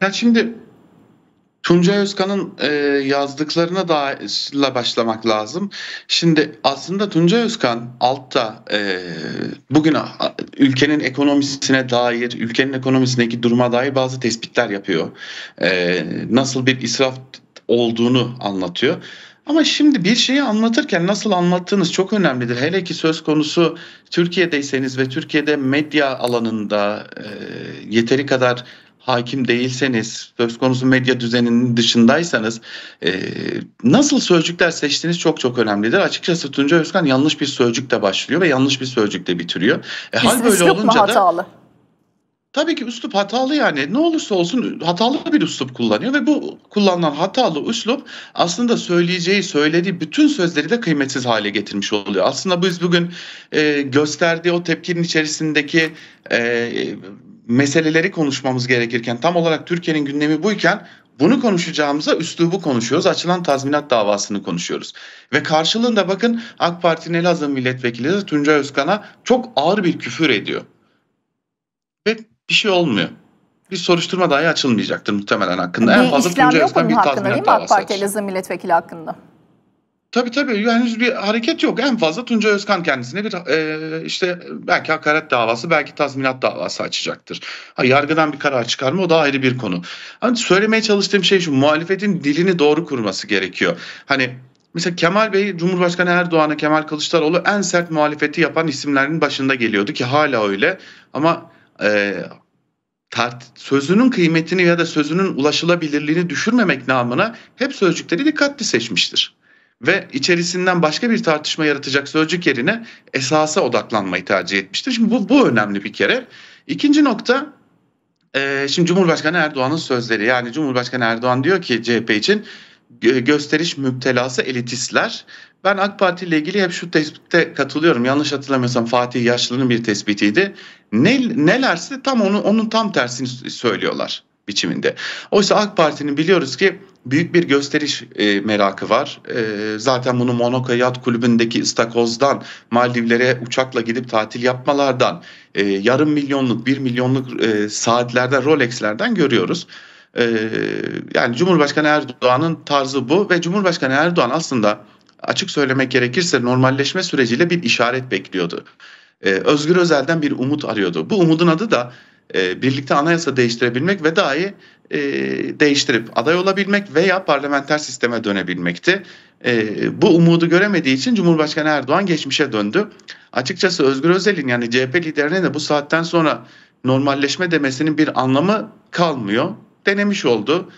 Ya şimdi Tuncay Özkan'ın e, yazdıklarına dairle başlamak lazım. Şimdi aslında Tuncay Özkan altta e, bugün ülkenin ekonomisine dair, ülkenin ekonomisindeki duruma dair bazı tespitler yapıyor. E, nasıl bir israf olduğunu anlatıyor. Ama şimdi bir şeyi anlatırken nasıl anlattığınız çok önemlidir. Hele ki söz konusu Türkiye'deyseniz ve Türkiye'de medya alanında e, yeteri kadar hakim değilseniz, söz konusu medya düzeninin dışındaysanız e, nasıl sözcükler seçtiğiniz çok çok önemlidir. Açıkçası Tuncay Özkan yanlış bir sözcükle başlıyor ve yanlış bir sözcükle bitiriyor. E, hal böyle olunca hatalı? da Tabii ki üslup hatalı yani ne olursa olsun hatalı bir üslup kullanıyor ve bu kullanılan hatalı üslup aslında söyleyeceği, söylediği bütün sözleri de kıymetsiz hale getirmiş oluyor. Aslında biz bugün e, gösterdiği o tepkinin içerisindeki e, meseleleri konuşmamız gerekirken tam olarak Türkiye'nin gündemi buyken bunu konuşacağımıza üslubu konuşuyoruz. Açılan tazminat davasını konuşuyoruz. Ve karşılığında bakın AK Parti'nin Elazığ milletvekili de Tuncay Özkan'a çok ağır bir küfür ediyor. Ve bir şey olmuyor. Bir soruşturma dahi açılmayacaktır muhtemelen hakkında. Bir en fazla Tuncay Özkan bir tazminat hakkında, davası değil mi? AK Parti Elazığ milletvekili hakkında. Tabii tabii henüz bir hareket yok. En fazla Tunca Özkan kendisine bir e, işte belki hakaret davası belki tazminat davası açacaktır. Ha, yargıdan bir karar çıkar mı o da ayrı bir konu. Ama hani söylemeye çalıştığım şey şu muhalefetin dilini doğru kurması gerekiyor. Hani Mesela Kemal Bey Cumhurbaşkanı Erdoğan'a Kemal Kılıçdaroğlu en sert muhalefeti yapan isimlerin başında geliyordu ki hala öyle. Ama e, tart sözünün kıymetini ya da sözünün ulaşılabilirliğini düşürmemek namına hep sözcükleri dikkatli seçmiştir ve içerisinden başka bir tartışma yaratacak sözcük yerine esasa odaklanmayı tercih etmiştir. Şimdi bu, bu önemli bir kere. İkinci nokta e, şimdi Cumhurbaşkanı Erdoğan'ın sözleri yani Cumhurbaşkanı Erdoğan diyor ki CHP için gösteriş müptelası elitistler. Ben AK Parti ile ilgili hep şu tespitte katılıyorum. Yanlış hatırlamıyorsam Fatih Yaşlı'nın bir tespitiydi. Ne, nelerse tam onu, onun tam tersini söylüyorlar biçiminde. Oysa AK Parti'nin biliyoruz ki büyük bir gösteriş e, merakı var. E, zaten bunu Monaco Yat Kulübü'ndeki istakozdan Maldivlere uçakla gidip tatil yapmalardan e, yarım milyonluk bir milyonluk e, saatlerden Rolex'lerden görüyoruz. E, yani Cumhurbaşkanı Erdoğan'ın tarzı bu ve Cumhurbaşkanı Erdoğan aslında açık söylemek gerekirse normalleşme süreciyle bir işaret bekliyordu. E, Özgür Özel'den bir umut arıyordu. Bu umudun adı da e, birlikte anayasa değiştirebilmek ve dahi e, değiştirip aday olabilmek veya parlamenter sisteme dönebilmekti. E, bu umudu göremediği için Cumhurbaşkanı Erdoğan geçmişe döndü. Açıkçası Özgür Özel'in yani CHP liderine de bu saatten sonra normalleşme demesinin bir anlamı kalmıyor. Denemiş oldu.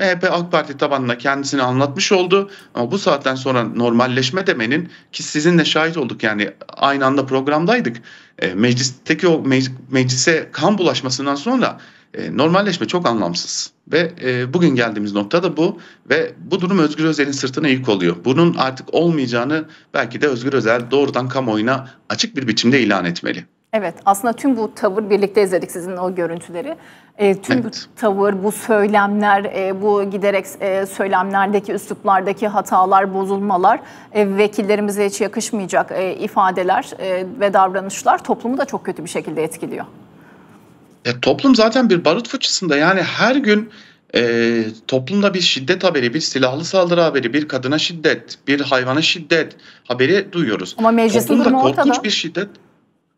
MHP AK Parti tabanına kendisini anlatmış oldu. Ama bu saatten sonra normalleşme demenin ki sizinle şahit olduk yani aynı anda programdaydık. E, meclisteki o meclise kan bulaşmasından sonra e, normalleşme çok anlamsız ve e, bugün geldiğimiz nokta da bu ve bu durum Özgür Özel'in sırtına yük oluyor. Bunun artık olmayacağını belki de Özgür Özel doğrudan kamuoyuna açık bir biçimde ilan etmeli. Evet aslında tüm bu tavır birlikte izledik sizin o görüntüleri. E, tüm evet. bu tavır, bu söylemler, e, bu giderek e, söylemlerdeki, üsluplardaki hatalar, bozulmalar, e, vekillerimize hiç yakışmayacak e, ifadeler e, ve davranışlar toplumu da çok kötü bir şekilde etkiliyor. Ya e, toplum zaten bir barut fıçısında yani her gün e, toplumda bir şiddet haberi, bir silahlı saldırı haberi, bir kadına şiddet, bir hayvana şiddet haberi duyuyoruz. Ama meclisin durumu korkunç ortada. bir şiddet.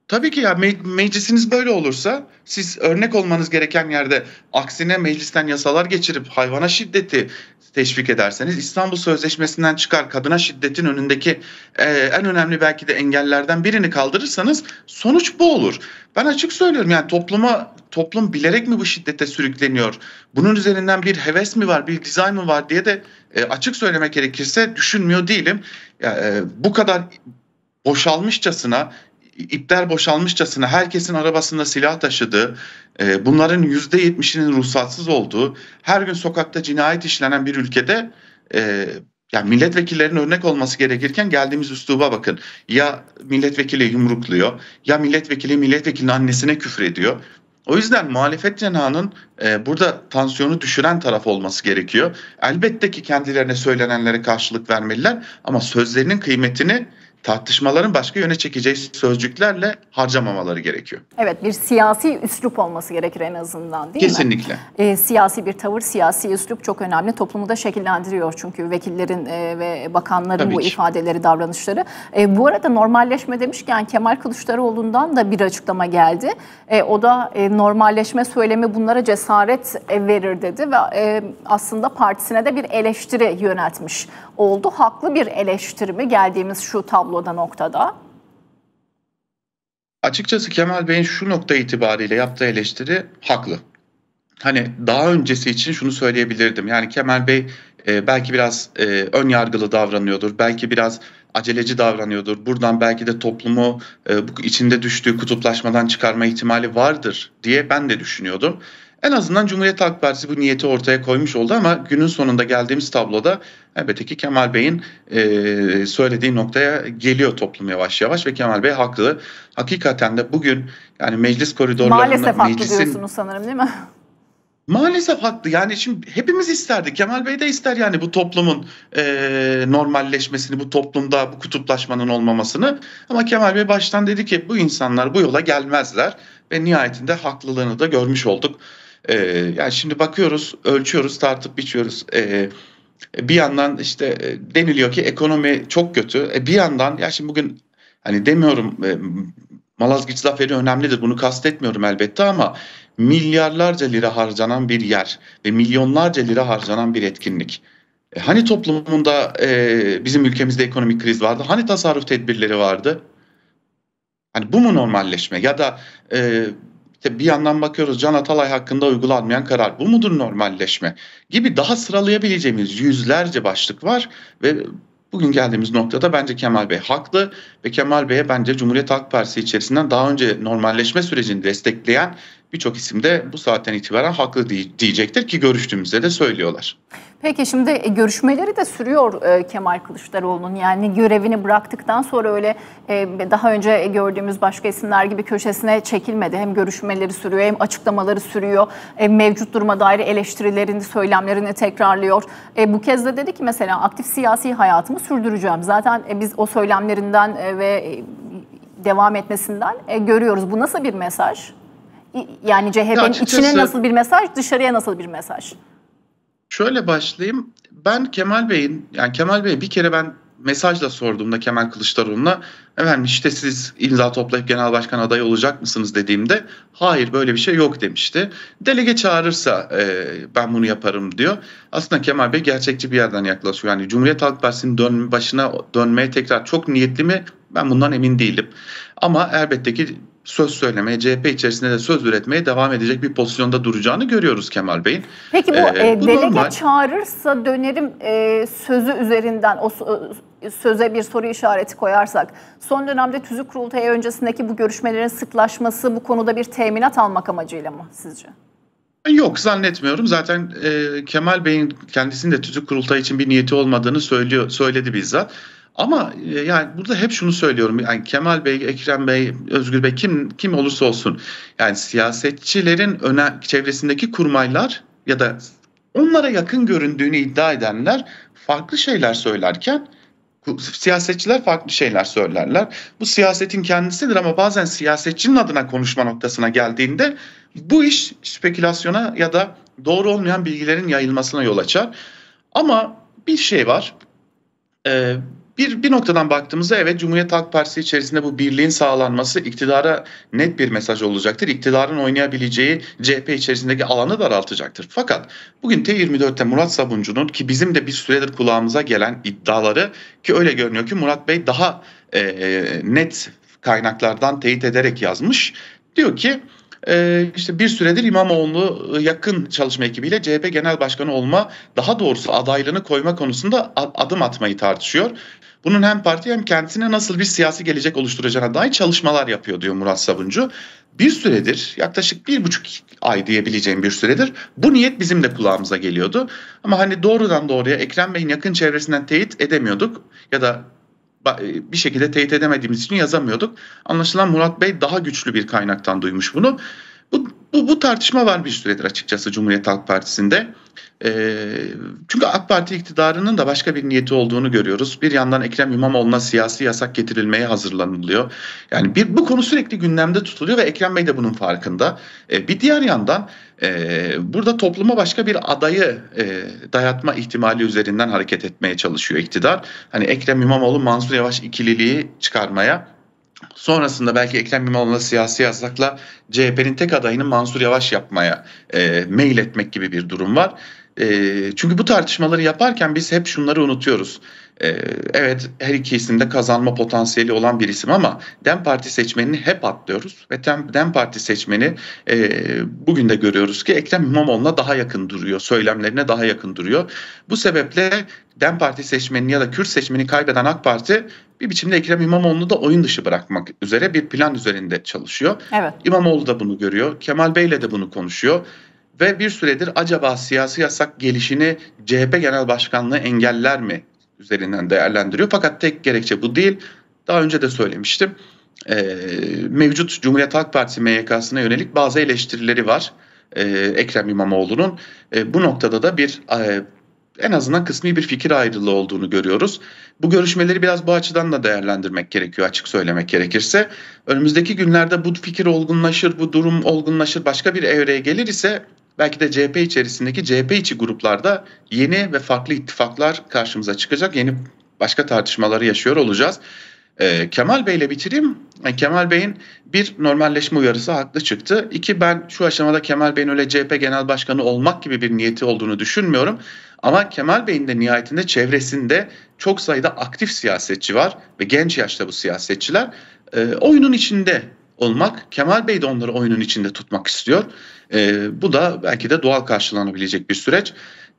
Tabii ki ya me- meclisiniz böyle olursa siz örnek olmanız gereken yerde aksine meclisten yasalar geçirip hayvana şiddeti, teşvik ederseniz İstanbul Sözleşmesi'nden çıkar kadına şiddetin önündeki e, en önemli belki de engellerden birini kaldırırsanız sonuç bu olur. Ben açık söylüyorum yani topluma toplum bilerek mi bu şiddete sürükleniyor? Bunun üzerinden bir heves mi var, bir dizayn mı var diye de e, açık söylemek gerekirse düşünmüyor değilim. E, bu kadar boşalmışçasına ipler boşalmışçasına herkesin arabasında silah taşıdığı, e, bunların %70'inin ruhsatsız olduğu, her gün sokakta cinayet işlenen bir ülkede e, yani milletvekillerinin örnek olması gerekirken geldiğimiz üsluba bakın. Ya milletvekili yumrukluyor ya milletvekili milletvekilinin annesine küfür ediyor. O yüzden muhalefet cenahının e, burada tansiyonu düşüren taraf olması gerekiyor. Elbette ki kendilerine söylenenlere karşılık vermeliler ama sözlerinin kıymetini tartışmaların başka yöne çekeceği sözcüklerle harcamamaları gerekiyor. Evet bir siyasi üslup olması gerekir en azından değil Kesinlikle. mi? Kesinlikle. Ee, siyasi bir tavır, siyasi üslup çok önemli. Toplumu da şekillendiriyor çünkü vekillerin e, ve bakanların Tabii bu ki. ifadeleri, davranışları. E, bu arada normalleşme demişken Kemal Kılıçdaroğlu'ndan da bir açıklama geldi. E, o da e, normalleşme söylemi bunlara cesaret verir dedi ve e, aslında partisine de bir eleştiri yöneltmiş oldu haklı bir eleştirimi geldiğimiz şu tabloda noktada? Açıkçası Kemal Bey'in şu nokta itibariyle yaptığı eleştiri haklı. Hani daha öncesi için şunu söyleyebilirdim. Yani Kemal Bey e, belki biraz e, ön yargılı davranıyordur. Belki biraz aceleci davranıyordur. Buradan belki de toplumu e, içinde düştüğü kutuplaşmadan çıkarma ihtimali vardır diye ben de düşünüyordum. En azından Cumhuriyet Halk Partisi bu niyeti ortaya koymuş oldu ama günün sonunda geldiğimiz tabloda elbette ki Kemal Bey'in e, söylediği noktaya geliyor toplum yavaş yavaş ve Kemal Bey haklı. Hakikaten de bugün yani meclis koridorlarında maalesef haklı meclisin, diyorsunuz sanırım değil mi? Maalesef haklı yani şimdi hepimiz isterdik Kemal Bey de ister yani bu toplumun e, normalleşmesini bu toplumda bu kutuplaşmanın olmamasını ama Kemal Bey baştan dedi ki bu insanlar bu yola gelmezler ve nihayetinde haklılığını da görmüş olduk. E, ee, yani şimdi bakıyoruz, ölçüyoruz, tartıp biçiyoruz. Ee, e, bir yandan işte e, deniliyor ki ekonomi çok kötü. E, bir yandan ya şimdi bugün hani demiyorum e, Malazgirt zaferi önemlidir bunu kastetmiyorum elbette ama milyarlarca lira harcanan bir yer ve milyonlarca lira harcanan bir etkinlik. E, hani toplumunda e, bizim ülkemizde ekonomik kriz vardı? Hani tasarruf tedbirleri vardı? Hani bu mu normalleşme ya da e, işte bir yandan bakıyoruz Can Atalay hakkında uygulanmayan karar bu mudur normalleşme gibi daha sıralayabileceğimiz yüzlerce başlık var ve bugün geldiğimiz noktada bence Kemal Bey haklı ve Kemal Bey'e bence Cumhuriyet Halk Partisi içerisinden daha önce normalleşme sürecini destekleyen birçok isim de bu saatten itibaren haklı diyecektir ki görüştüğümüzde de söylüyorlar. Peki şimdi e, görüşmeleri de sürüyor e, Kemal Kılıçdaroğlu'nun yani görevini bıraktıktan sonra öyle e, daha önce gördüğümüz başka isimler gibi köşesine çekilmedi. Hem görüşmeleri sürüyor hem açıklamaları sürüyor. E, mevcut duruma dair eleştirilerini, söylemlerini tekrarlıyor. bu kez de dedi ki mesela aktif siyasi hayatımı sürdüreceğim. Zaten biz o söylemlerinden ve devam etmesinden görüyoruz. Bu nasıl bir mesaj? Yani CHP'nin ya içine nasıl bir mesaj, dışarıya nasıl bir mesaj? Şöyle başlayayım. Ben Kemal Bey'in, yani Kemal Bey bir kere ben mesajla sorduğumda Kemal Kılıçdaroğlu'na efendim işte siz imza toplayıp genel başkan adayı olacak mısınız dediğimde hayır böyle bir şey yok demişti. Delege çağırırsa e, ben bunu yaparım diyor. Aslında Kemal Bey gerçekçi bir yerden yaklaşıyor. Yani Cumhuriyet Halk Partisi'nin dön, başına dönmeye tekrar çok niyetli mi ben bundan emin değilim. Ama elbette ki söz söylemeye, CHP içerisinde de söz üretmeye devam edecek bir pozisyonda duracağını görüyoruz Kemal Bey'in. Peki bu, ee, e, bu delege normal. çağırırsa dönerim e, sözü üzerinden o e, söze bir soru işareti koyarsak. Son dönemde tüzük kurultayı öncesindeki bu görüşmelerin sıklaşması bu konuda bir teminat almak amacıyla mı sizce? Yok zannetmiyorum. Zaten e, Kemal Bey'in kendisinin de tüzük kurultayı için bir niyeti olmadığını söylüyor söyledi bizzat. Ama e, yani burada hep şunu söylüyorum. Yani Kemal Bey, Ekrem Bey, Özgür Bey kim kim olursa olsun yani siyasetçilerin öne çevresindeki kurmaylar ya da onlara yakın göründüğünü iddia edenler farklı şeyler söylerken siyasetçiler farklı şeyler söylerler. Bu siyasetin kendisidir ama bazen siyasetçinin adına konuşma noktasına geldiğinde bu iş spekülasyona ya da doğru olmayan bilgilerin yayılmasına yol açar. Ama bir şey var. Ee, bir, bir noktadan baktığımızda evet Cumhuriyet Halk Partisi içerisinde bu birliğin sağlanması iktidara net bir mesaj olacaktır. İktidarın oynayabileceği CHP içerisindeki alanı daraltacaktır. Fakat bugün T24'te Murat Sabuncu'nun ki bizim de bir süredir kulağımıza gelen iddiaları ki öyle görünüyor ki Murat Bey daha e, net kaynaklardan teyit ederek yazmış. Diyor ki e, işte bir süredir İmamoğlu e, yakın çalışma ekibiyle CHP Genel Başkanı olma daha doğrusu adaylığını koyma konusunda adım atmayı tartışıyor. Bunun hem parti hem kendisine nasıl bir siyasi gelecek oluşturacağına dair çalışmalar yapıyor diyor Murat Sabuncu. Bir süredir yaklaşık bir buçuk ay diyebileceğim bir süredir bu niyet bizim de kulağımıza geliyordu. Ama hani doğrudan doğruya Ekrem Bey'in yakın çevresinden teyit edemiyorduk ya da e, bir şekilde teyit edemediğimiz için yazamıyorduk. Anlaşılan Murat Bey daha güçlü bir kaynaktan duymuş bunu. Bu, bu, bu tartışma var bir süredir açıkçası Cumhuriyet Halk Partisi'nde. E, çünkü AK Parti iktidarının da başka bir niyeti olduğunu görüyoruz. Bir yandan Ekrem İmamoğlu'na siyasi yasak getirilmeye hazırlanılıyor. Yani bir bu konu sürekli gündemde tutuluyor ve Ekrem Bey de bunun farkında. E, bir diğer yandan e, burada topluma başka bir adayı e, dayatma ihtimali üzerinden hareket etmeye çalışıyor iktidar. Hani Ekrem İmamoğlu Mansur Yavaş ikililiği çıkarmaya sonrasında belki Ekrem İmamoğlu'na siyasi yasakla CHP'nin tek adayını Mansur Yavaş yapmaya e, mail etmek gibi bir durum var. Ee, çünkü bu tartışmaları yaparken biz hep şunları unutuyoruz. Ee, evet her ikisinde kazanma potansiyeli olan bir isim ama DEM Parti seçmenini hep atlıyoruz. Ve DEM Parti seçmeni e, bugün de görüyoruz ki Ekrem İmamoğlu'na daha yakın duruyor. Söylemlerine daha yakın duruyor. Bu sebeple DEM Parti seçmenini ya da Kürt seçmenini kaybeden AK Parti bir biçimde Ekrem İmamoğlu'nu da oyun dışı bırakmak üzere bir plan üzerinde çalışıyor. Evet. İmamoğlu da bunu görüyor. Kemal Bey ile de bunu konuşuyor ve bir süredir acaba siyasi yasak gelişini CHP Genel Başkanlığı engeller mi üzerinden değerlendiriyor. Fakat tek gerekçe bu değil. Daha önce de söylemiştim. Ee, mevcut Cumhuriyet Halk Partisi MYK'sına yönelik bazı eleştirileri var e, Ekrem İmamoğlu'nun. E, bu noktada da bir e, en azından kısmi bir fikir ayrılığı olduğunu görüyoruz. Bu görüşmeleri biraz bu açıdan da değerlendirmek gerekiyor açık söylemek gerekirse. Önümüzdeki günlerde bu fikir olgunlaşır, bu durum olgunlaşır, başka bir evreye gelir ise belki de CHP içerisindeki CHP içi gruplarda yeni ve farklı ittifaklar karşımıza çıkacak. Yeni başka tartışmaları yaşıyor olacağız. Ee, Kemal ile bitireyim. Yani ee, Kemal Bey'in bir normalleşme uyarısı haklı çıktı. İki ben şu aşamada Kemal Bey'in öyle CHP Genel Başkanı olmak gibi bir niyeti olduğunu düşünmüyorum. Ama Kemal Bey'in de nihayetinde çevresinde çok sayıda aktif siyasetçi var ve genç yaşta bu siyasetçiler e, oyunun içinde olmak. Kemal Bey de onları oyunun içinde tutmak istiyor. E, bu da belki de doğal karşılanabilecek bir süreç.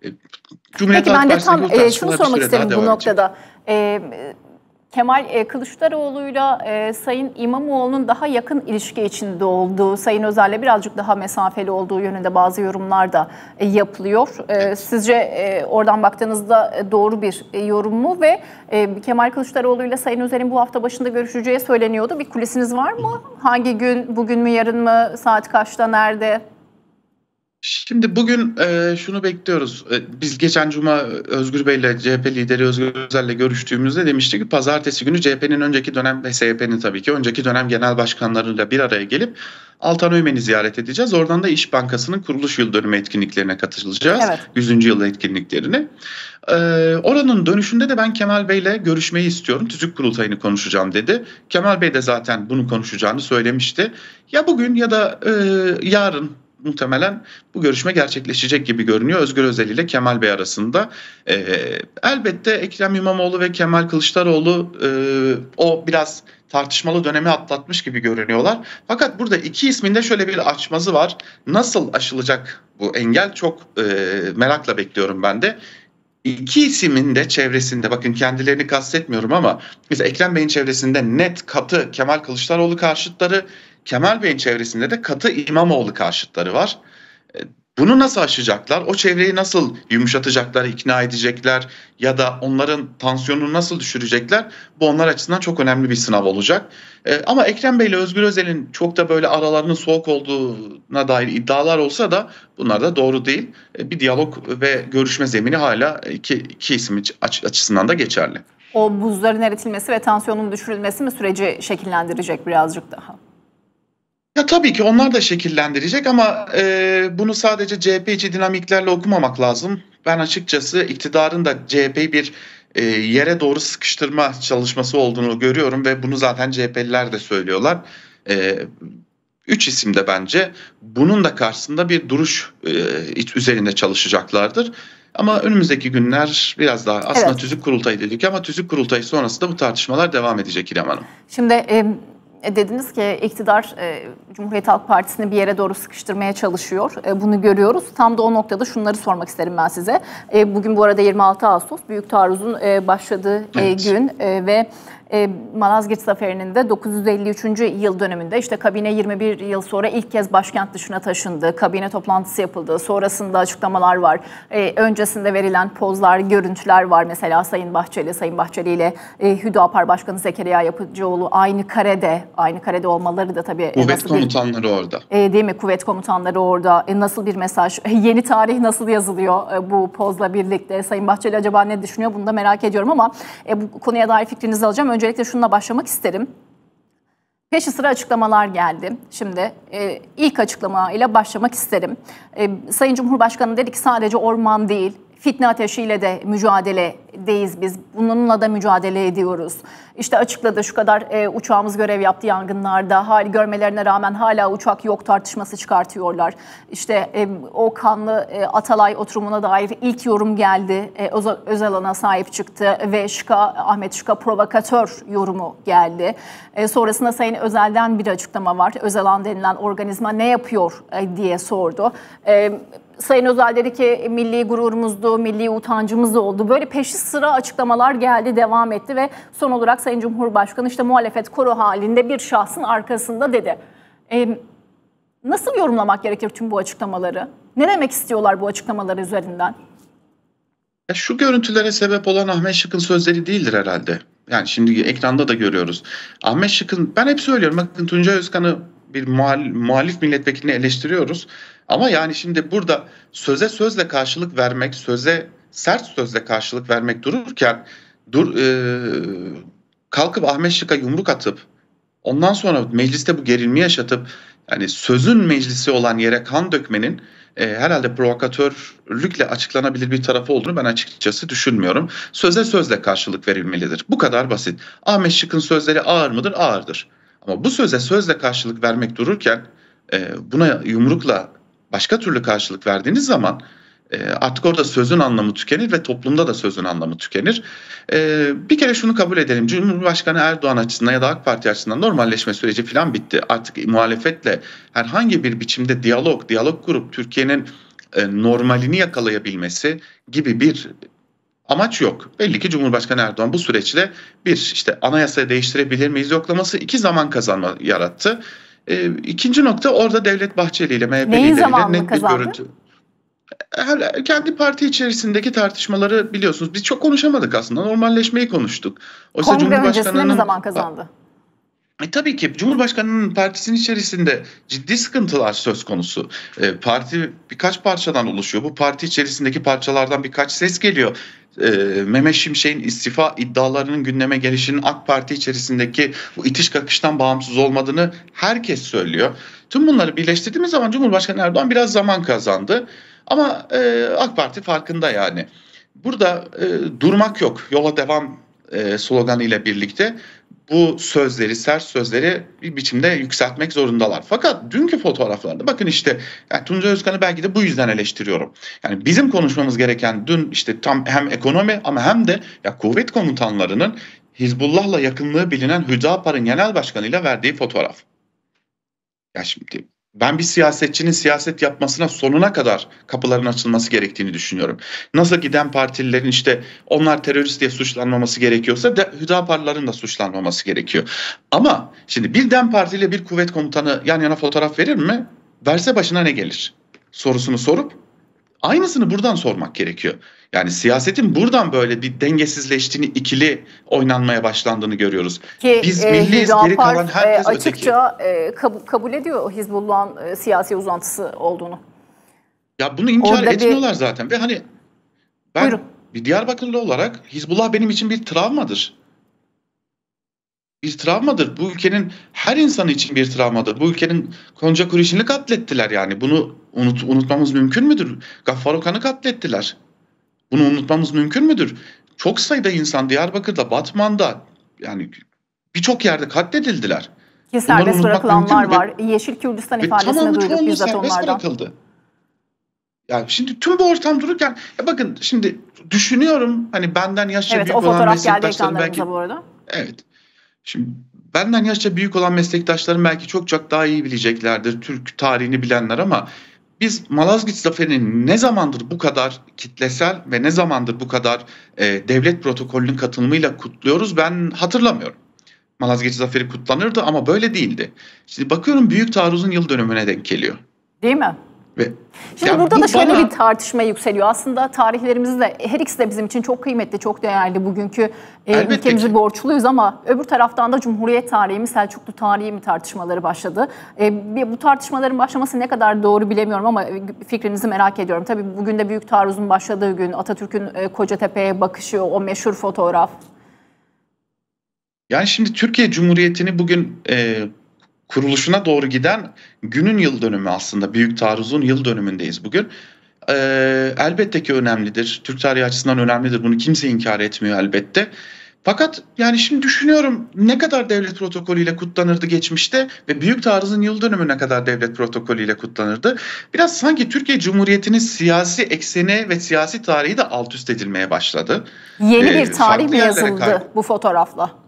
Ee, Cumhuriyet Peki ben de tam e, şunu sormak isterim bu noktada. E, Kemal e, Kılıçdaroğlu'yla e, Sayın İmamoğlu'nun daha yakın ilişki içinde olduğu, Sayın Özel'le birazcık daha mesafeli olduğu yönünde bazı yorumlar da e, yapılıyor. E, sizce e, oradan baktığınızda e, doğru bir e, yorum mu ve e, Kemal Kılıçdaroğlu'yla Sayın Özel'in bu hafta başında görüşeceği söyleniyordu. Bir kulisiniz var mı? Hangi gün, bugün mü, yarın mı, saat kaçta, nerede? Şimdi bugün e, şunu bekliyoruz. E, biz geçen cuma e, Özgür Bey'le CHP lideri Özgür Özel'le görüştüğümüzde demiştik ki pazartesi günü CHP'nin önceki dönem ve SYP'nin tabii ki önceki dönem genel başkanlarıyla bir araya gelip Altan Ömen'i ziyaret edeceğiz. Oradan da İş Bankası'nın kuruluş yıl dönümü etkinliklerine katılacağız. Evet. 100. yıl etkinliklerine. E, oranın dönüşünde de ben Kemal Bey'le görüşmeyi istiyorum. Tüzük kurultayını konuşacağım dedi. Kemal Bey de zaten bunu konuşacağını söylemişti. Ya bugün ya da e, yarın muhtemelen bu görüşme gerçekleşecek gibi görünüyor. Özgür Özel ile Kemal Bey arasında. E, elbette Ekrem İmamoğlu ve Kemal Kılıçdaroğlu e, o biraz tartışmalı dönemi atlatmış gibi görünüyorlar. Fakat burada iki isminde şöyle bir açmazı var. Nasıl aşılacak bu engel çok e, merakla bekliyorum ben de. İki isimin de çevresinde bakın kendilerini kastetmiyorum ama biz Ekrem Bey'in çevresinde net katı Kemal Kılıçdaroğlu karşıtları Kemal Bey'in çevresinde de katı İmamoğlu karşıtları var. E, bunu nasıl aşacaklar? O çevreyi nasıl yumuşatacaklar, ikna edecekler ya da onların tansiyonunu nasıl düşürecekler? Bu onlar açısından çok önemli bir sınav olacak. E, ama Ekrem Bey ile Özgür Özel'in çok da böyle aralarının soğuk olduğuna dair iddialar olsa da bunlar da doğru değil. E, bir diyalog ve görüşme zemini hala iki, iki isim açısından da geçerli. O buzların eritilmesi ve tansiyonun düşürülmesi mi süreci şekillendirecek birazcık daha? Ya tabii ki onlar da şekillendirecek ama e, bunu sadece CHP içi dinamiklerle okumamak lazım. Ben açıkçası iktidarın da CHP'yi bir e, yere doğru sıkıştırma çalışması olduğunu görüyorum ve bunu zaten CHP'liler de söylüyorlar. E, üç isim de bence bunun da karşısında bir duruş e, üzerinde çalışacaklardır. Ama önümüzdeki günler biraz daha aslında evet. tüzük kurultayı dedik ama tüzük kurultayı sonrasında bu tartışmalar devam edecek İrem Hanım. Şimdi e, e, dediniz ki iktidar e, Cumhuriyet Halk Partisi'ni bir yere doğru sıkıştırmaya çalışıyor. E, bunu görüyoruz. Tam da o noktada şunları sormak isterim ben size. E, bugün bu arada 26 Ağustos Büyük Taarruz'un e, başladığı e, gün e, ve e, Malazgirt Zaferi'nin de 953. yıl döneminde işte kabine 21 yıl sonra ilk kez başkent dışına taşındı. Kabine toplantısı yapıldı. Sonrasında açıklamalar var. E, öncesinde verilen pozlar, görüntüler var. Mesela Sayın Bahçeli, Sayın Bahçeli ile e, Hüdapar Başkanı Zekeriya Yapıcıoğlu aynı karede, aynı karede olmaları da tabii. Kuvvet komutanları bir, orada. E, değil mi? Kuvvet komutanları orada. E, nasıl bir mesaj? E, yeni tarih nasıl yazılıyor e, bu pozla birlikte? Sayın Bahçeli acaba ne düşünüyor? Bunu da merak ediyorum ama e, bu konuya dair fikrinizi alacağım. Önce öncelikle şununla başlamak isterim. Peşi sıra açıklamalar geldi. Şimdi e, ilk açıklama ile başlamak isterim. E, Sayın Cumhurbaşkanı dedi ki sadece orman değil, Fitne ateşiyle de mücadeledeyiz biz. Bununla da mücadele ediyoruz. İşte açıkladı şu kadar e, uçağımız görev yaptı yangınlarda. Hal görmelerine rağmen hala uçak yok tartışması çıkartıyorlar. İşte e, o kanlı e, Atalay oturumuna dair ilk yorum geldi. E, ana sahip çıktı ve Şıka Ahmet Şıka provokatör yorumu geldi. E, sonrasında Sayın Özel'den bir açıklama var. Özel Özalan denilen organizma ne yapıyor e, diye sordu. E, Sayın Özel dedi ki milli gururumuzdu, milli utancımız oldu. Böyle peşi sıra açıklamalar geldi, devam etti ve son olarak Sayın Cumhurbaşkanı işte muhalefet koro halinde bir şahsın arkasında dedi. E, nasıl yorumlamak gerekir tüm bu açıklamaları? Ne demek istiyorlar bu açıklamalar üzerinden? Ya şu görüntülere sebep olan Ahmet Şık'ın sözleri değildir herhalde. Yani şimdi ekranda da görüyoruz. Ahmet Şık'ın ben hep söylüyorum bakın Tuncay Özkan'ı bir muhalif milletvekilini eleştiriyoruz. Ama yani şimdi burada söze sözle karşılık vermek, söze sert sözle karşılık vermek dururken dur e, kalkıp Ahmet Şık'a yumruk atıp ondan sonra mecliste bu gerilimi yaşatıp yani sözün meclisi olan yere kan dökmenin e, herhalde provokatörlükle açıklanabilir bir tarafı olduğunu ben açıkçası düşünmüyorum. Söze sözle karşılık verilmelidir. Bu kadar basit. Ahmet Şık'ın sözleri ağır mıdır? Ağırdır. Ama bu söze sözle karşılık vermek dururken e, buna yumrukla başka türlü karşılık verdiğiniz zaman e, artık orada sözün anlamı tükenir ve toplumda da sözün anlamı tükenir. E, bir kere şunu kabul edelim. Cumhurbaşkanı Erdoğan açısından ya da AK Parti açısından normalleşme süreci falan bitti. Artık muhalefetle herhangi bir biçimde diyalog, diyalog kurup Türkiye'nin e, normalini yakalayabilmesi gibi bir amaç yok. Belli ki Cumhurbaşkanı Erdoğan bu süreçle bir işte anayasayı değiştirebilir miyiz yoklaması iki zaman kazanma yarattı. E, ikinci nokta orada Devlet Bahçeli ile MHP lideriyle net kazandı? bir görüntü. Her, kendi parti içerisindeki tartışmaları biliyorsunuz. Biz çok konuşamadık aslında. Normalleşmeyi konuştuk. Oysa Kongre Cumhurbaşkanı'nın... mi zaman kazandı? E, tabii ki Cumhurbaşkanı'nın partisinin içerisinde ciddi sıkıntılar söz konusu. E, parti birkaç parçadan oluşuyor. Bu parti içerisindeki parçalardan birkaç ses geliyor e, Mehmet Şimşek'in istifa iddialarının gündeme gelişinin AK Parti içerisindeki bu itiş kakıştan bağımsız olmadığını herkes söylüyor. Tüm bunları birleştirdiğimiz zaman Cumhurbaşkanı Erdoğan biraz zaman kazandı. Ama e, AK Parti farkında yani. Burada e, durmak yok, yola devam e, sloganı ile birlikte bu sözleri, sert sözleri bir biçimde yükseltmek zorundalar. Fakat dünkü fotoğraflarda bakın işte yani Tunca Özkan'ı belki de bu yüzden eleştiriyorum. Yani bizim konuşmamız gereken dün işte tam hem ekonomi ama hem de ya kuvvet komutanlarının Hizbullah'la yakınlığı bilinen Hüdapar'ın genel başkanıyla verdiği fotoğraf. Ya şimdi ben bir siyasetçinin siyaset yapmasına sonuna kadar kapıların açılması gerektiğini düşünüyorum. Nasıl giden partililerin işte onlar terörist diye suçlanmaması gerekiyorsa de, Hüdaparların da suçlanmaması gerekiyor. Ama şimdi bir DEM Parti bir kuvvet komutanı yan yana fotoğraf verir mi? Verse başına ne gelir? Sorusunu sorup Aynısını buradan sormak gerekiyor. Yani siyasetin buradan böyle bir dengesizleştiğini, ikili oynanmaya başlandığını görüyoruz. Ki, Biz e, milliyiz, Hüdapar, geri kalan e, herkes e, açıkça öteki. E, kabul ediyor Hizbullah'ın e, siyasi uzantısı olduğunu. Ya bunu inkar Orada etmiyorlar bir... zaten ve hani ben Buyurun. bir Diyarbakırlı olarak Hizbullah benim için bir travmadır bir travmadır. Bu ülkenin her insanı için bir travmadır. Bu ülkenin Konca Kurişini katlettiler yani. Bunu unut, unutmamız mümkün müdür? Gaffar Okan'ı katlettiler. Bunu unutmamız mümkün müdür? Çok sayıda insan Diyarbakır'da, Batman'da yani birçok yerde katledildiler. Ki serbest bırakılanlar var. Ve, Yeşil Kürdistan ve ifadesini duyduk bizzat onlardan. Bırakıldı. Yani şimdi tüm bu ortam dururken ya bakın şimdi düşünüyorum hani benden yaşça evet, büyük olan meslektaşlarım belki. Evet o fotoğraf geldi ekranlarımıza bu arada. Evet Şimdi benden yaşça büyük olan meslektaşlarım belki çok çok daha iyi bileceklerdir Türk tarihini bilenler ama biz Malazgirt Zaferi'nin ne zamandır bu kadar kitlesel ve ne zamandır bu kadar e, devlet protokolünün katılımıyla kutluyoruz ben hatırlamıyorum. Malazgirt Zaferi kutlanırdı ama böyle değildi. Şimdi bakıyorum büyük taarruzun yıl dönümüne denk geliyor. Değil mi? Ve Şimdi burada bu da şöyle bana... bir tartışma yükseliyor. Aslında tarihlerimiz de her ikisi de bizim için çok kıymetli, çok değerli. Bugünkü e, ülkemizi ki. borçluyuz ama öbür taraftan da Cumhuriyet tarihi mi, Selçuklu tarihi mi tartışmaları başladı. E, bu tartışmaların başlaması ne kadar doğru bilemiyorum ama e, fikrinizi merak ediyorum. Tabii bugün de Büyük Taarruz'un başladığı gün Atatürk'ün e, Kocatepe'ye bakışı, o meşhur fotoğraf. Yani şimdi Türkiye Cumhuriyeti'ni bugün e, kuruluşuna doğru giden günün yıl dönümü aslında büyük taarruzun yıl dönümündeyiz bugün. Ee, elbette ki önemlidir. Türk tarihi açısından önemlidir. Bunu kimse inkar etmiyor elbette. Fakat yani şimdi düşünüyorum ne kadar devlet protokolüyle kutlanırdı geçmişte ve büyük taarruzun yıl dönümü ne kadar devlet protokolüyle kutlanırdı. Biraz sanki Türkiye Cumhuriyeti'nin siyasi ekseni ve siyasi tarihi de alt üst edilmeye başladı. Yeni ee, bir tarih mi yazıldı bu fotoğrafla?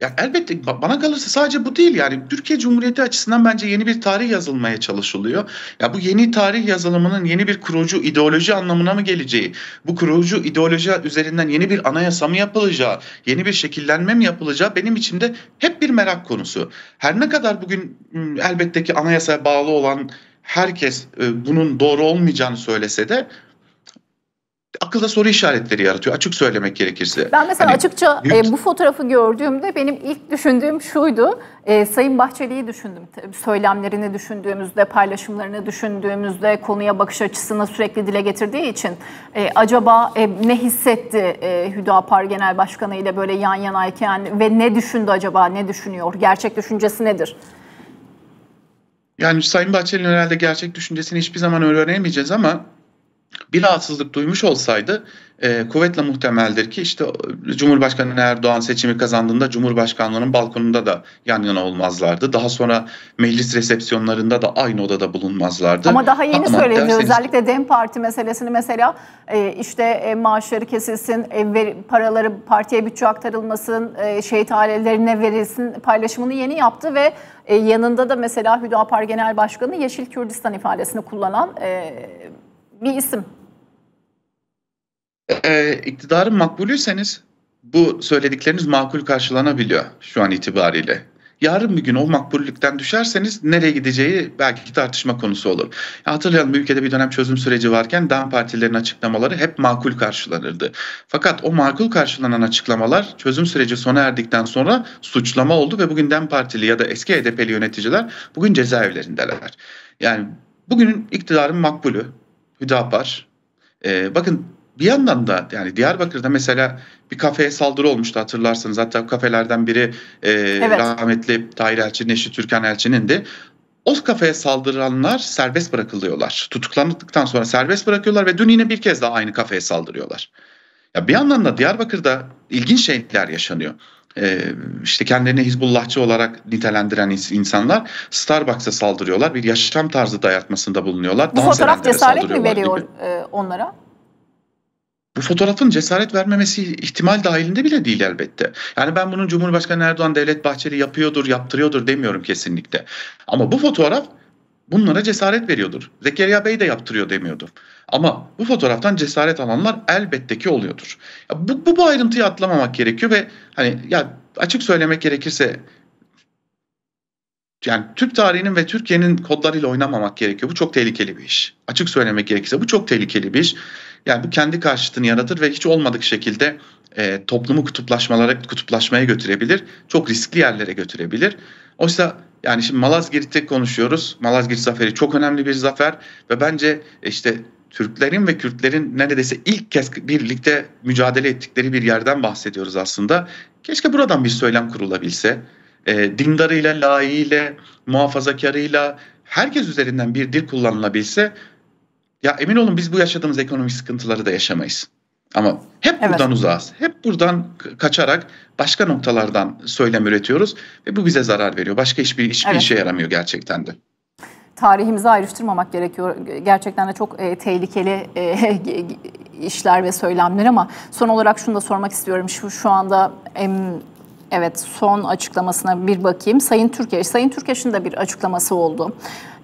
Ya elbette bana kalırsa sadece bu değil yani Türkiye Cumhuriyeti açısından bence yeni bir tarih yazılmaya çalışılıyor. Ya bu yeni tarih yazılımının yeni bir kurucu ideoloji anlamına mı geleceği, bu kurucu ideoloji üzerinden yeni bir anayasa mı yapılacağı, yeni bir şekillenme mi yapılacağı benim için de hep bir merak konusu. Her ne kadar bugün elbette ki anayasaya bağlı olan herkes ıı, bunun doğru olmayacağını söylese de akılda soru işaretleri yaratıyor açık söylemek gerekirse. Ben mesela hani, açıkça yurt... e, bu fotoğrafı gördüğümde benim ilk düşündüğüm şuydu. E, Sayın Bahçeli'yi düşündüm. Söylemlerini düşündüğümüzde, paylaşımlarını düşündüğümüzde, konuya bakış açısını sürekli dile getirdiği için e, acaba e, ne hissetti e, Hüdapar Genel Başkanı ile böyle yan yanayken ve ne düşündü acaba, ne düşünüyor, gerçek düşüncesi nedir? Yani Sayın Bahçeli'nin herhalde gerçek düşüncesini hiçbir zaman öğrenemeyeceğiz ama bir rahatsızlık duymuş olsaydı e, kuvvetle muhtemeldir ki işte e, Cumhurbaşkanı Erdoğan seçimi kazandığında Cumhurbaşkanlığının balkonunda da yan yana olmazlardı. Daha sonra meclis resepsiyonlarında da aynı odada bulunmazlardı. Ama daha yeni Ama söyledi özellikle DEM Parti meselesini mesela e, işte e, maaşları kesilsin, e, ver, paraları partiye bütçe aktarılmasın, e, şehit ailelerine verilsin paylaşımını yeni yaptı ve e, yanında da mesela Hüdapar Genel Başkanı Yeşil Kürdistan ifadesini kullanan e, bir isim. E, iktidarın makbulüyseniz bu söyledikleriniz makul karşılanabiliyor şu an itibariyle. Yarın bir gün o makbullükten düşerseniz nereye gideceği belki tartışma konusu olur. hatırlayalım ülkede bir dönem çözüm süreci varken DAM partilerin açıklamaları hep makul karşılanırdı. Fakat o makul karşılanan açıklamalar çözüm süreci sona erdikten sonra suçlama oldu ve bugün DAM partili ya da eski HDP'li yöneticiler bugün cezaevlerindeler. Yani bugünün iktidarın makbulü Hüdapar. E, bakın bir yandan da yani Diyarbakır'da mesela bir kafeye saldırı olmuştu hatırlarsanız. Hatta kafelerden biri e, evet. rahmetli Tahir Elçi, Neşit Türkan Elçi'nin de o kafeye saldıranlar serbest bırakılıyorlar. Tutuklandıktan sonra serbest bırakıyorlar ve dün yine bir kez daha aynı kafeye saldırıyorlar. Ya bir yandan da Diyarbakır'da ilginç şeyler yaşanıyor. E, işte kendilerini Hizbullahçı olarak nitelendiren insanlar Starbucks'a saldırıyorlar. Bir yaşam tarzı dayatmasında bulunuyorlar. Bu fotoğraf cesaret mi veriyor e, onlara? bu fotoğrafın cesaret vermemesi ihtimal dahilinde bile değil elbette. Yani ben bunun Cumhurbaşkanı Erdoğan Devlet Bahçeli yapıyordur, yaptırıyordur demiyorum kesinlikle. Ama bu fotoğraf bunlara cesaret veriyordur. Zekeriya Bey de yaptırıyor demiyordu. Ama bu fotoğraftan cesaret alanlar elbette ki oluyordur. Ya bu, bu, bu ayrıntıyı atlamamak gerekiyor ve hani ya açık söylemek gerekirse yani Türk tarihinin ve Türkiye'nin kodlarıyla oynamamak gerekiyor. Bu çok tehlikeli bir iş. Açık söylemek gerekirse bu çok tehlikeli bir iş. Yani bu kendi karşıtını yaratır ve hiç olmadık şekilde e, toplumu kutuplaşmalara kutuplaşmaya götürebilir. Çok riskli yerlere götürebilir. Oysa yani şimdi Malazgirt'te konuşuyoruz. Malazgirt zaferi çok önemli bir zafer ve bence e, işte Türklerin ve Kürtlerin neredeyse ilk kez birlikte mücadele ettikleri bir yerden bahsediyoruz aslında. Keşke buradan bir söylem kurulabilse. E, dindarıyla, laiyle, muhafazakarıyla herkes üzerinden bir dil kullanılabilse ya emin olun biz bu yaşadığımız ekonomik sıkıntıları da yaşamayız. Ama hep buradan evet. uzağız. Hep buradan kaçarak başka noktalardan söylem üretiyoruz ve bu bize zarar veriyor. Başka hiçbir hiçbir evet. işe yaramıyor gerçekten de tarihimizi ayrıştırmamak gerekiyor. Gerçekten de çok e, tehlikeli e, işler ve söylemler ama son olarak şunu da sormak istiyorum. Şu şu anda em, evet son açıklamasına bir bakayım. Sayın Türkeş, Sayın Türkeş'in de bir açıklaması oldu.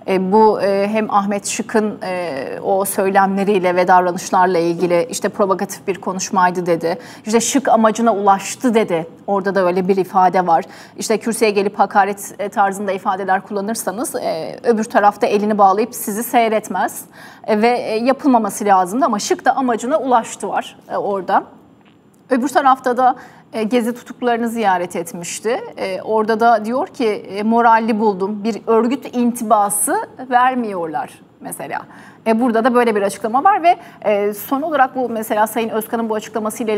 E, bu e, hem Ahmet Şık'ın e, o söylemleriyle ve davranışlarla ilgili işte provokatif bir konuşmaydı dedi. İşte Şık amacına ulaştı dedi. Orada da öyle bir ifade var. İşte kürsüye gelip hakaret e, tarzında ifadeler kullanırsanız e, öbür tarafta elini bağlayıp sizi seyretmez e, ve e, yapılmaması lazımdı ama Şık da amacına ulaştı var e, orada. Öbür tarafta da e, Gezi tutuklarını ziyaret etmişti. E, orada da diyor ki e, moralli buldum bir örgüt intibası vermiyorlar mesela. E burada da böyle bir açıklama var ve e, son olarak bu mesela Sayın Özkan'ın bu açıklamasıyla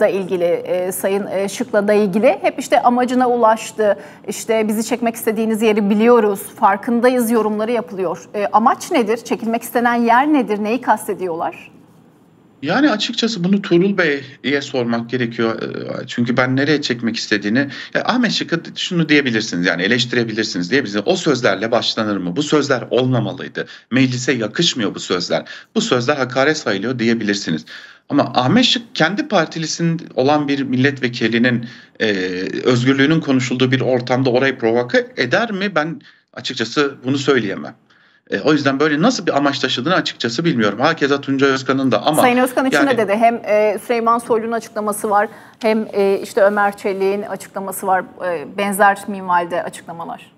da ilgili e, Sayın e, Şık'la da ilgili hep işte amacına ulaştı. İşte bizi çekmek istediğiniz yeri biliyoruz. Farkındayız yorumları yapılıyor. E, amaç nedir? Çekilmek istenen yer nedir? Neyi kastediyorlar? Yani açıkçası bunu Turul Bey'e sormak gerekiyor. Ee, çünkü ben nereye çekmek istediğini ya Ahmet Şık'ı şunu diyebilirsiniz yani eleştirebilirsiniz diye bize o sözlerle başlanır mı? Bu sözler olmamalıydı. Meclise yakışmıyor bu sözler. Bu sözler hakaret sayılıyor diyebilirsiniz. Ama Ahmet Şık kendi partilisinin olan bir milletvekilinin e, özgürlüğünün konuşulduğu bir ortamda orayı provoke eder mi? Ben açıkçası bunu söyleyemem. E, o yüzden böyle nasıl bir amaç taşıdığını açıkçası bilmiyorum. Herkes Tuncay Özkan'ın da ama... Sayın Özkan için yani, de dedi. Hem e, Süleyman Soylu'nun açıklaması var hem e, işte Ömer Çelik'in açıklaması var. E, benzer minvalde açıklamalar.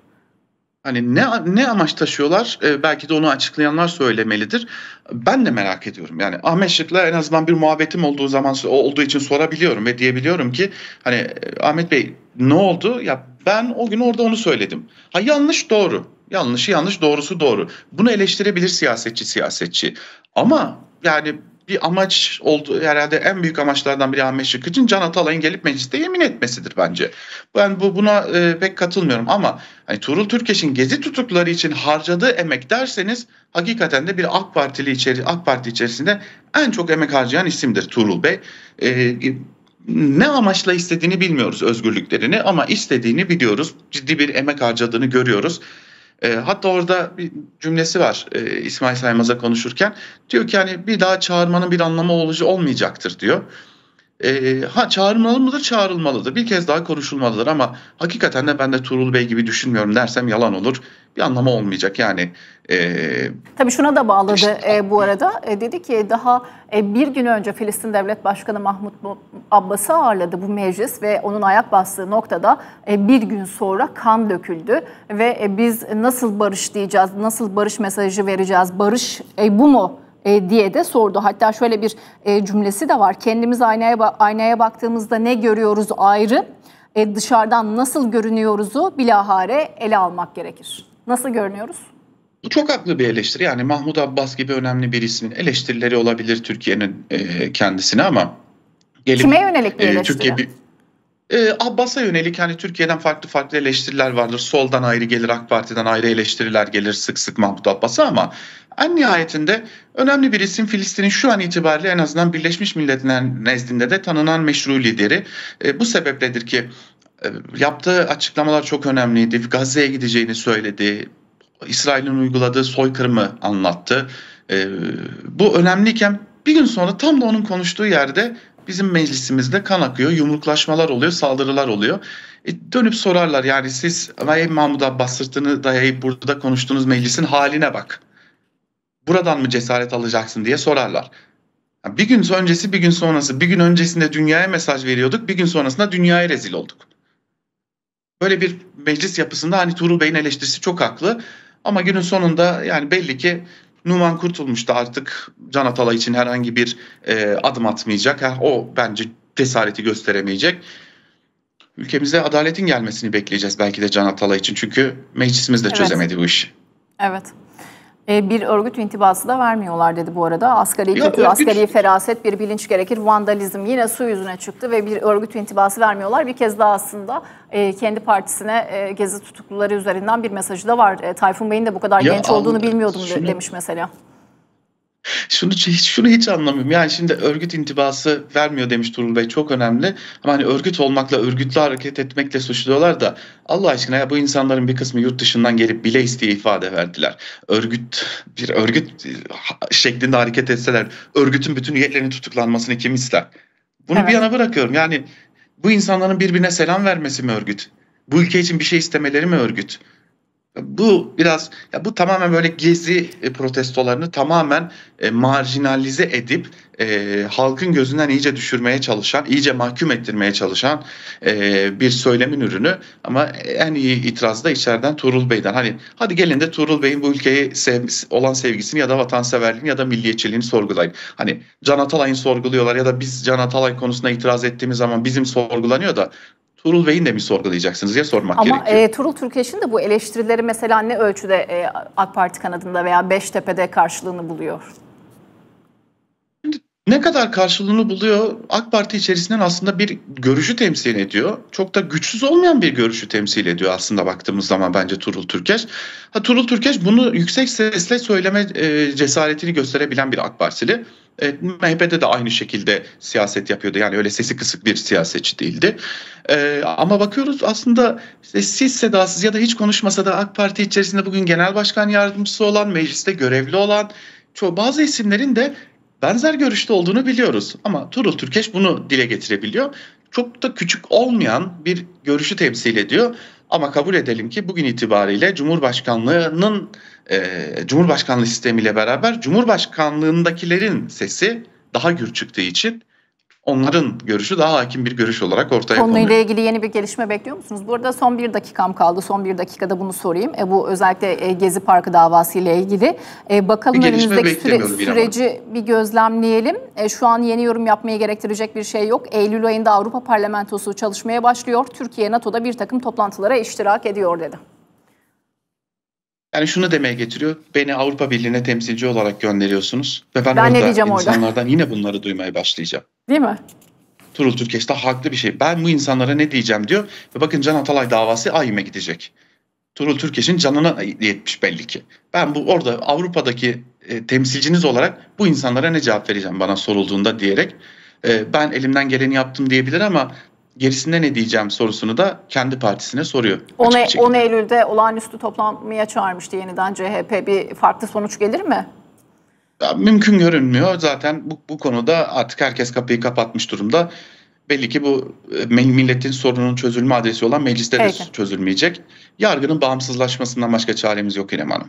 Hani ne ne amaç taşıyorlar? Ee, belki de onu açıklayanlar söylemelidir. Ben de merak ediyorum. Yani Ahmet Şık'la en azından bir muhabbetim olduğu zaman olduğu için sorabiliyorum ve diyebiliyorum ki hani e, Ahmet Bey ne oldu? Ya ben o gün orada onu söyledim. Ha yanlış doğru. Yanlışı yanlış, doğrusu doğru. Bunu eleştirebilir siyasetçi siyasetçi. Ama yani bir amaç oldu herhalde en büyük amaçlardan biri Ahmet Şıkıcı'nın Can Atalay'ın gelip mecliste yemin etmesidir bence. Ben bu buna e, pek katılmıyorum ama hani Tuğrul Türkeş'in gezi tutukları için harcadığı emek derseniz hakikaten de bir AK Partili içeri AK Parti içerisinde en çok emek harcayan isimdir Tuğrul Bey. E, ne amaçla istediğini bilmiyoruz özgürlüklerini ama istediğini biliyoruz. Ciddi bir emek harcadığını görüyoruz. E, hatta orada bir cümlesi var e, İsmail Saymaz'a konuşurken. Diyor ki hani bir daha çağırmanın bir anlamı olucu olmayacaktır diyor. E, ha çağrılmalı mıdır? Çağrılmalıdır. Bir kez daha konuşulmalıdır ama hakikaten de ben de Tuğrul Bey gibi düşünmüyorum dersem yalan olur. Bir anlamı olmayacak yani. E, Tabii şuna da bağladı işte, e, bu arada. E, dedi ki daha e, bir gün önce Filistin Devlet Başkanı Mahmut Abbas'ı ağırladı bu meclis ve onun ayak bastığı noktada e, bir gün sonra kan döküldü. Ve e, biz nasıl barış diyeceğiz, nasıl barış mesajı vereceğiz, barış e, bu mu? e, diye de sordu. Hatta şöyle bir e, cümlesi de var. Kendimiz aynaya aynaya baktığımızda ne görüyoruz ayrı, e, dışarıdan nasıl görünüyoruzu bilahare ele almak gerekir. Nasıl görünüyoruz? Bu çok haklı bir eleştiri. Yani Mahmut Abbas gibi önemli bir ismin eleştirileri olabilir Türkiye'nin e, kendisine ama gelip kime yönelik bir e, eleştiri? E, Türkiye bir e, Abbas'a yönelik hani Türkiye'den farklı farklı eleştiriler vardır. Soldan ayrı gelir, AK Parti'den ayrı eleştiriler gelir sık sık Mahmut Abbas'a ama en nihayetinde önemli bir isim Filistin'in şu an itibariyle en azından Birleşmiş Milletler nezdinde de tanınan meşru lideri. E, bu sebepledir ki e, yaptığı açıklamalar çok önemliydi. Gazze'ye gideceğini söyledi. İsrail'in uyguladığı soykırımı anlattı. E, bu önemliyken bir gün sonra tam da onun konuştuğu yerde bizim meclisimizde kan akıyor, yumruklaşmalar oluyor, saldırılar oluyor. E, dönüp sorarlar yani siz Mahmud Abbas sırtını dayayıp burada konuştuğunuz meclisin haline bak buradan mı cesaret alacaksın diye sorarlar. Bir gün öncesi bir gün sonrası bir gün öncesinde dünyaya mesaj veriyorduk bir gün sonrasında dünyaya rezil olduk. Böyle bir meclis yapısında hani Tuğrul Bey'in eleştirisi çok haklı ama günün sonunda yani belli ki Numan kurtulmuştu artık Can Atalay için herhangi bir e, adım atmayacak. o bence cesareti gösteremeyecek. Ülkemize adaletin gelmesini bekleyeceğiz belki de Can Atalay için çünkü meclisimiz de evet. çözemedi bu işi. Evet. E, bir örgüt intibası da vermiyorlar dedi bu arada. Asgari ya, örgüt... asgari feraset, bir bilinç gerekir. Vandalizm yine su yüzüne çıktı ve bir örgüt intibası vermiyorlar. Bir kez daha aslında e, kendi partisine e, gezi tutukluları üzerinden bir mesajı da var. Tayfun Bey'in de bu kadar ya, genç olduğunu bilmiyordum şunu... demiş mesela. Şunu hiç şunu hiç anlamıyorum. Yani şimdi örgüt intibası vermiyor demiş Turul Bey çok önemli. Ama hani örgüt olmakla, örgütlü hareket etmekle suçluyorlar da Allah aşkına ya bu insanların bir kısmı yurt dışından gelip bile isteye ifade verdiler. Örgüt bir örgüt şeklinde hareket etseler örgütün bütün üyelerinin tutuklanmasını kim ister? Bunu evet. bir yana bırakıyorum. Yani bu insanların birbirine selam vermesi mi örgüt? Bu ülke için bir şey istemeleri mi örgüt? Bu biraz ya bu tamamen böyle gezi e, protestolarını tamamen e, marjinalize edip e, halkın gözünden iyice düşürmeye çalışan, iyice mahkum ettirmeye çalışan e, bir söylemin ürünü. Ama en iyi itiraz da içeriden Tuğrul Bey'den. Hani hadi gelin de Tuğrul Bey'in bu ülkeye sev, olan sevgisini ya da vatanseverliğini ya da milliyetçiliğini sorgulayın. Hani Can Atalay'ın sorguluyorlar ya da biz Can Atalay konusunda itiraz ettiğimiz zaman bizim sorgulanıyor da Turul Bey'in de mi sorgulayacaksınız diye sormak Ama, gerekiyor. Ama e, Turul Türkeş'in de bu eleştirileri mesela ne ölçüde e, AK Parti kanadında veya Beştepe'de karşılığını buluyor? ne kadar karşılığını buluyor? AK Parti içerisinden aslında bir görüşü temsil ediyor. Çok da güçsüz olmayan bir görüşü temsil ediyor aslında baktığımız zaman bence Turul Türkeş. Ha Turul Türkeş bunu yüksek sesle söyleme e, cesaretini gösterebilen bir AK Partili. E, MHP'de de aynı şekilde siyaset yapıyordu. Yani öyle sesi kısık bir siyasetçi değildi. E, ama bakıyoruz aslında sessiz sedasız ya da hiç konuşmasa da AK Parti içerisinde bugün genel başkan yardımcısı olan, mecliste görevli olan çoğu bazı isimlerin de benzer görüşte olduğunu biliyoruz. Ama Turul Türkeş bunu dile getirebiliyor. Çok da küçük olmayan bir görüşü temsil ediyor. Ama kabul edelim ki bugün itibariyle Cumhurbaşkanlığının e, Cumhurbaşkanlığı sistemiyle beraber Cumhurbaşkanlığındakilerin sesi daha gür çıktığı için onların görüşü daha hakim bir görüş olarak ortaya Konuyla konuyor. Konuyla ilgili yeni bir gelişme bekliyor musunuz? Burada son bir dakikam kaldı. Son bir dakikada bunu sorayım. E, bu özellikle e, Gezi Parkı davası ile ilgili. E, bakalım önümüzdeki süre, süreci ama. bir gözlemleyelim. E, şu an yeni yorum yapmaya gerektirecek bir şey yok. Eylül ayında Avrupa Parlamentosu çalışmaya başlıyor. Türkiye NATO'da bir takım toplantılara iştirak ediyor dedi. Yani şunu demeye getiriyor. Beni Avrupa Birliği'ne temsilci olarak gönderiyorsunuz. Ve ben, ben orada insanlardan orada? yine bunları duymaya başlayacağım. Değil mi? Turul Türkeş de haklı bir şey. Ben bu insanlara ne diyeceğim diyor. Ve bakın Can Atalay davası ayime gidecek. Turul Türkeş'in canına yetmiş belli ki. Ben bu orada Avrupa'daki e, temsilciniz olarak bu insanlara ne cevap vereceğim bana sorulduğunda diyerek e, ben elimden geleni yaptım diyebilir ama gerisinde ne diyeceğim sorusunu da kendi partisine soruyor. 10, 10 Eylül'de olağanüstü toplanmaya çağırmıştı yeniden CHP. Bir farklı sonuç gelir mi? Ya, mümkün görünmüyor. Zaten bu, bu konuda artık herkes kapıyı kapatmış durumda. Belli ki bu e, milletin sorunun çözülme adresi olan mecliste Peki. de çözülmeyecek. Yargının bağımsızlaşmasından başka çaremiz yok İrem Hanım.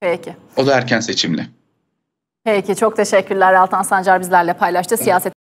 Peki. O da erken seçimli. Peki çok teşekkürler Altan Sancar bizlerle paylaştı. Siyaset